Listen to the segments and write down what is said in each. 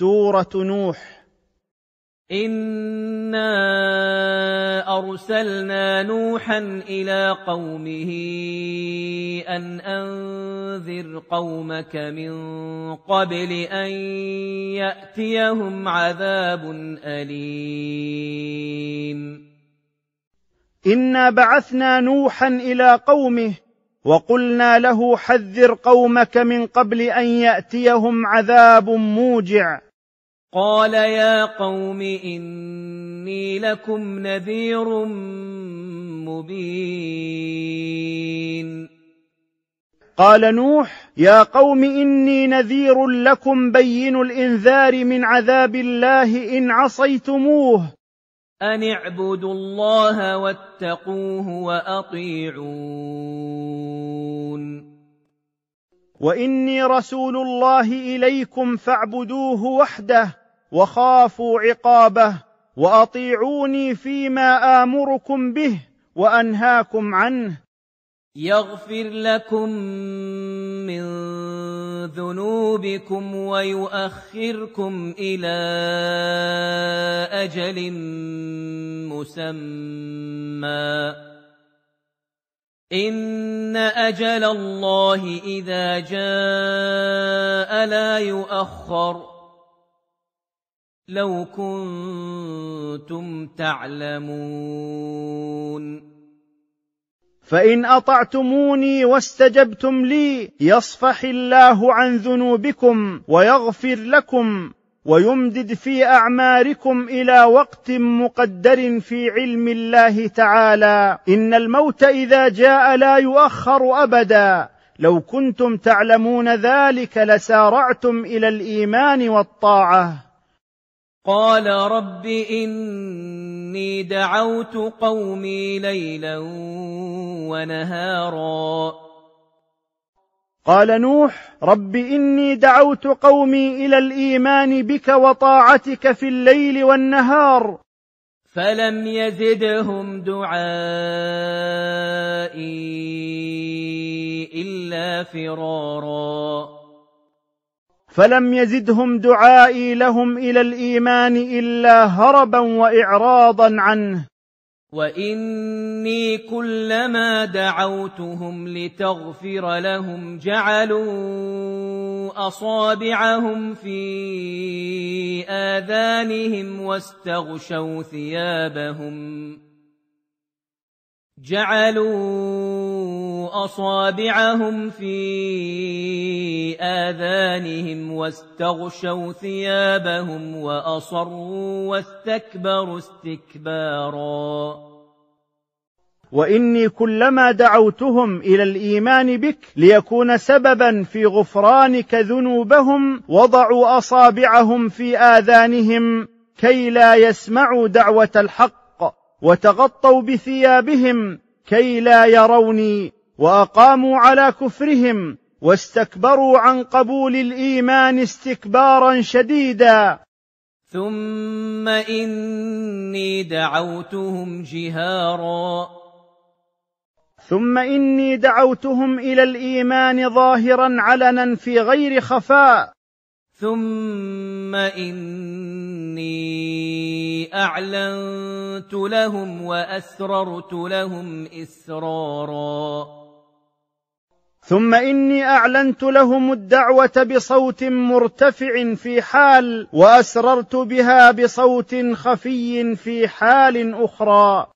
سوره نوح انا ارسلنا نوحا الى قومه ان انذر قومك من قبل ان ياتيهم عذاب اليم انا بعثنا نوحا الى قومه وقلنا له حذر قومك من قبل ان ياتيهم عذاب موجع قال يا قوم إني لكم نذير مبين قال نوح يا قوم إني نذير لكم بين الإنذار من عذاب الله إن عصيتموه أن اعبدوا الله واتقوه وأطيعون وإني رسول الله إليكم فاعبدوه وحده وخافوا عقابه واطيعوني فيما امركم به وانهاكم عنه يغفر لكم من ذنوبكم ويؤخركم الى اجل مسمى ان اجل الله اذا جاء لا يؤخر لو كنتم تعلمون فان اطعتموني واستجبتم لي يصفح الله عن ذنوبكم ويغفر لكم ويمدد في اعماركم الى وقت مقدر في علم الله تعالى ان الموت اذا جاء لا يؤخر ابدا لو كنتم تعلمون ذلك لسارعتم الى الايمان والطاعه قال رب إني دعوت قومي ليلا ونهارا قال نوح رب إني دعوت قومي إلى الإيمان بك وطاعتك في الليل والنهار فلم يزدهم دعائي إلا فرارا فلم يزدهم دعائي لهم الى الايمان الا هربا واعراضا عنه واني كلما دعوتهم لتغفر لهم جعلوا اصابعهم في اذانهم واستغشوا ثيابهم جعلوا اصابعهم في اذانهم واستغشوا ثيابهم واصروا واستكبروا استكبارا واني كلما دعوتهم الى الايمان بك ليكون سببا في غفرانك ذنوبهم وضعوا اصابعهم في اذانهم كي لا يسمعوا دعوه الحق وتغطوا بثيابهم كي لا يروني واقاموا على كفرهم واستكبروا عن قبول الايمان استكبارا شديدا ثم اني دعوتهم جهارا ثم اني دعوتهم الى الايمان ظاهرا علنا في غير خفاء ثم اني اعلنت أعلنت لهم وأسررت لهم إسرارا ثم إني أعلنت لهم الدعوة بصوت مرتفع في حال وأسررت بها بصوت خفي في حال أخرى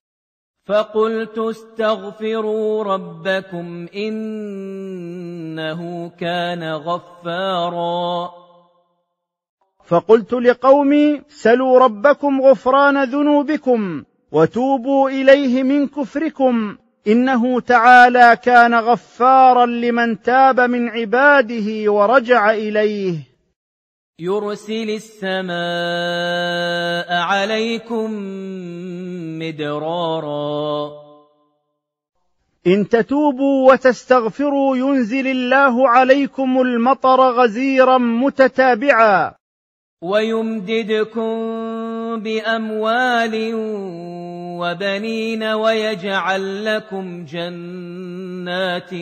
فقلت استغفروا ربكم إنه كان غفاراً فقلت لقومي سلوا ربكم غفران ذنوبكم وتوبوا اليه من كفركم انه تعالى كان غفارا لمن تاب من عباده ورجع اليه يرسل السماء عليكم مدرارا ان تتوبوا وتستغفروا ينزل الله عليكم المطر غزيرا متتابعا ويمددكم بأموال وبنين ويجعل لكم جنات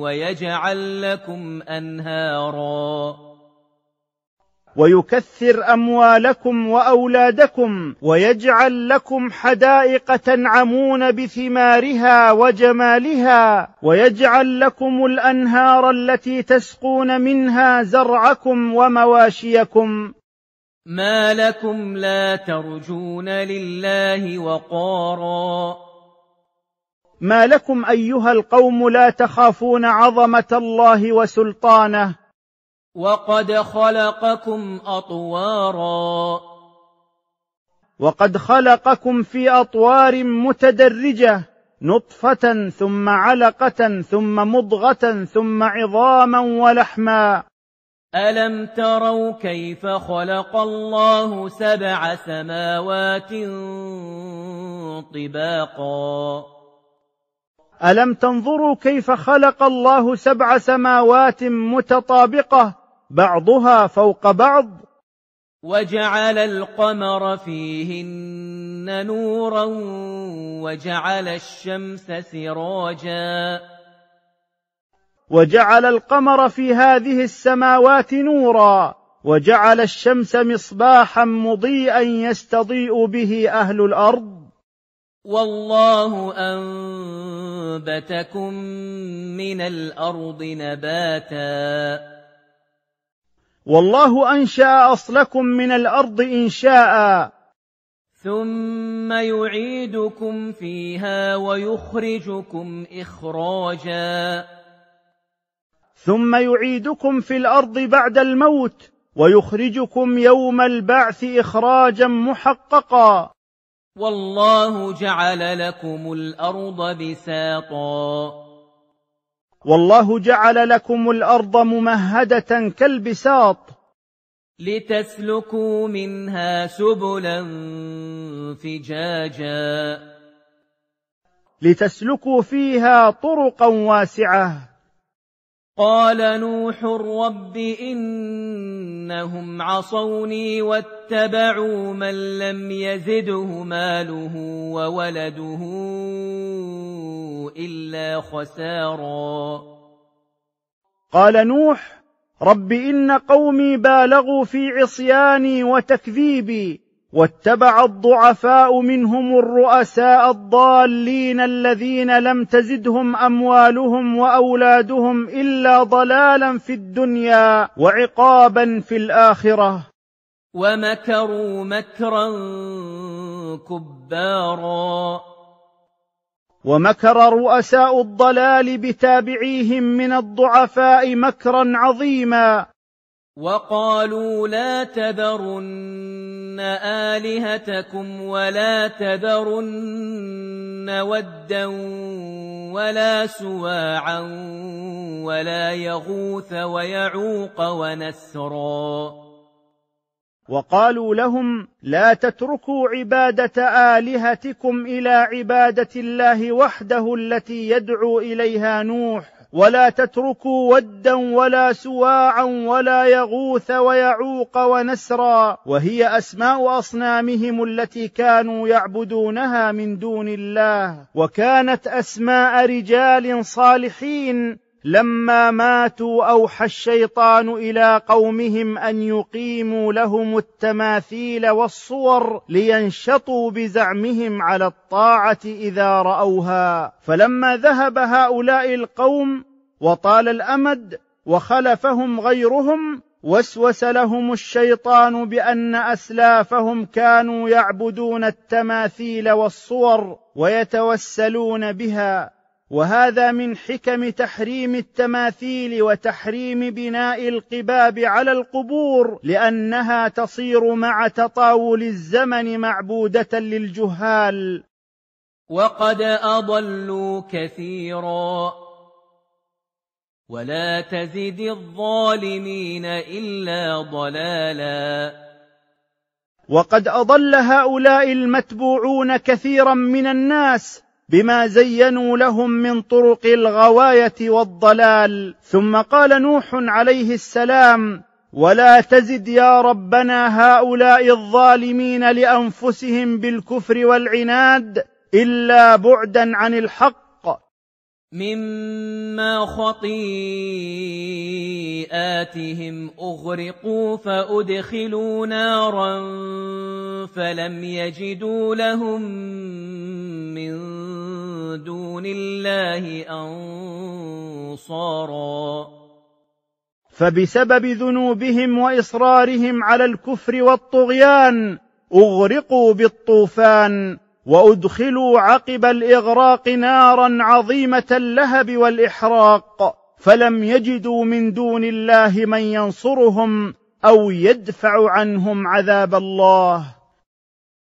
ويجعل لكم أنهاراً ويكثر اموالكم واولادكم ويجعل لكم حدائق تنعمون بثمارها وجمالها ويجعل لكم الانهار التي تسقون منها زرعكم ومواشيكم ما لكم لا ترجون لله وقارا ما لكم ايها القوم لا تخافون عظمه الله وسلطانه وقد خلقكم أطوارا وقد خلقكم في أطوار متدرجة نطفة ثم علقة ثم مضغة ثم عظاما ولحما ألم تروا كيف خلق الله سبع سماوات طباقا ألم تنظروا كيف خلق الله سبع سماوات متطابقة بعضها فوق بعض وجعل القمر فيهن نورا وجعل الشمس سراجا وجعل القمر في هذه السماوات نورا وجعل الشمس مصباحا مضيئا يستضيء به اهل الارض والله انبتكم من الارض نباتا والله انشا اصلكم من الارض انشاء ثم يعيدكم فيها ويخرجكم اخراجا ثم يعيدكم في الارض بعد الموت ويخرجكم يوم البعث اخراجا محققا والله جعل لكم الارض بساطا والله جعل لكم الارض ممهده كالبساط لتسلكوا منها سبلا فجاجا لتسلكوا فيها طرقا واسعه قال نوح رب إنهم عصوني واتبعوا من لم يزده ماله وولده إلا خسارا قال نوح رب إن قومي بالغوا في عصياني وتكذيبي واتبع الضعفاء منهم الرؤساء الضالين الذين لم تزدهم اموالهم واولادهم الا ضلالا في الدنيا وعقابا في الاخره ومكروا مكرا كبارا ومكر رؤساء الضلال بتابعيهم من الضعفاء مكرا عظيما وقالوا لا تذرن آلهتكم ولا تذرن ودا ولا سواعا ولا يغوث ويعوق ونسرا وقالوا لهم لا تتركوا عبادة آلهتكم إلى عبادة الله وحده التي يدعو إليها نوح ولا تتركوا ودا ولا سواعا ولا يغوث ويعوق ونسرا وهي اسماء اصنامهم التي كانوا يعبدونها من دون الله وكانت اسماء رجال صالحين لما ماتوا اوحى الشيطان الى قومهم ان يقيموا لهم التماثيل والصور لينشطوا بزعمهم على الطاعه اذا راوها فلما ذهب هؤلاء القوم وطال الامد وخلفهم غيرهم وسوس لهم الشيطان بان اسلافهم كانوا يعبدون التماثيل والصور ويتوسلون بها وهذا من حكم تحريم التماثيل وتحريم بناء القباب على القبور لانها تصير مع تطاول الزمن معبوده للجهال وقد اضلوا كثيرا ولا تزد الظالمين الا ضلالا وقد اضل هؤلاء المتبوعون كثيرا من الناس بما زينوا لهم من طرق الغوايه والضلال ثم قال نوح عليه السلام ولا تزد يا ربنا هؤلاء الظالمين لانفسهم بالكفر والعناد الا بعدا عن الحق مما خطيئاتهم أغرقوا فأدخلوا نارا فلم يجدوا لهم من دون الله أنصارا فبسبب ذنوبهم وإصرارهم على الكفر والطغيان أغرقوا بالطوفان وادخلوا عقب الاغراق نارا عظيمه اللهب والاحراق فلم يجدوا من دون الله من ينصرهم او يدفع عنهم عذاب الله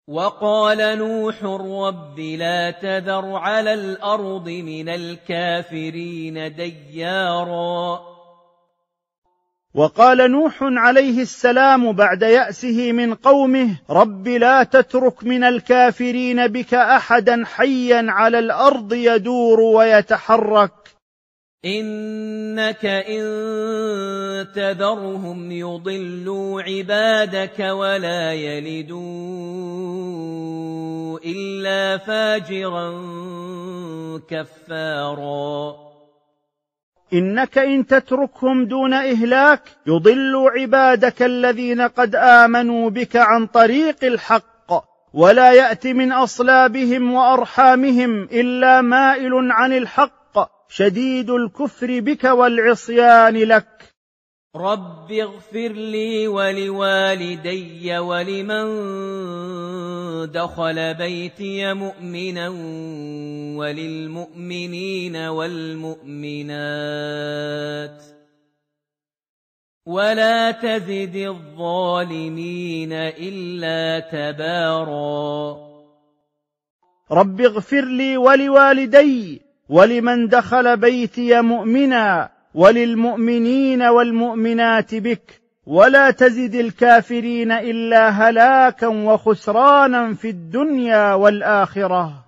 وقال نوح رب لا تذر على الارض من الكافرين ديارا وقال نوح عليه السلام بعد ياسه من قومه رب لا تترك من الكافرين بك احدا حيا على الارض يدور ويتحرك انك ان تذرهم يضلوا عبادك ولا يلدوا الا فاجرا كفارا انك ان تتركهم دون اهلاك يضلوا عبادك الذين قد امنوا بك عن طريق الحق ولا يات من اصلابهم وارحامهم الا مائل عن الحق شديد الكفر بك والعصيان لك رب اغفر لي ولوالدي ولمن دخل بيتي مؤمنا وللمؤمنين والمؤمنات ولا تزد الظالمين إلا تبارا رب اغفر لي ولوالدي ولمن دخل بيتي مؤمنا وللمؤمنين والمؤمنات بك ولا تزد الكافرين الا هلاكا وخسرانا في الدنيا والاخره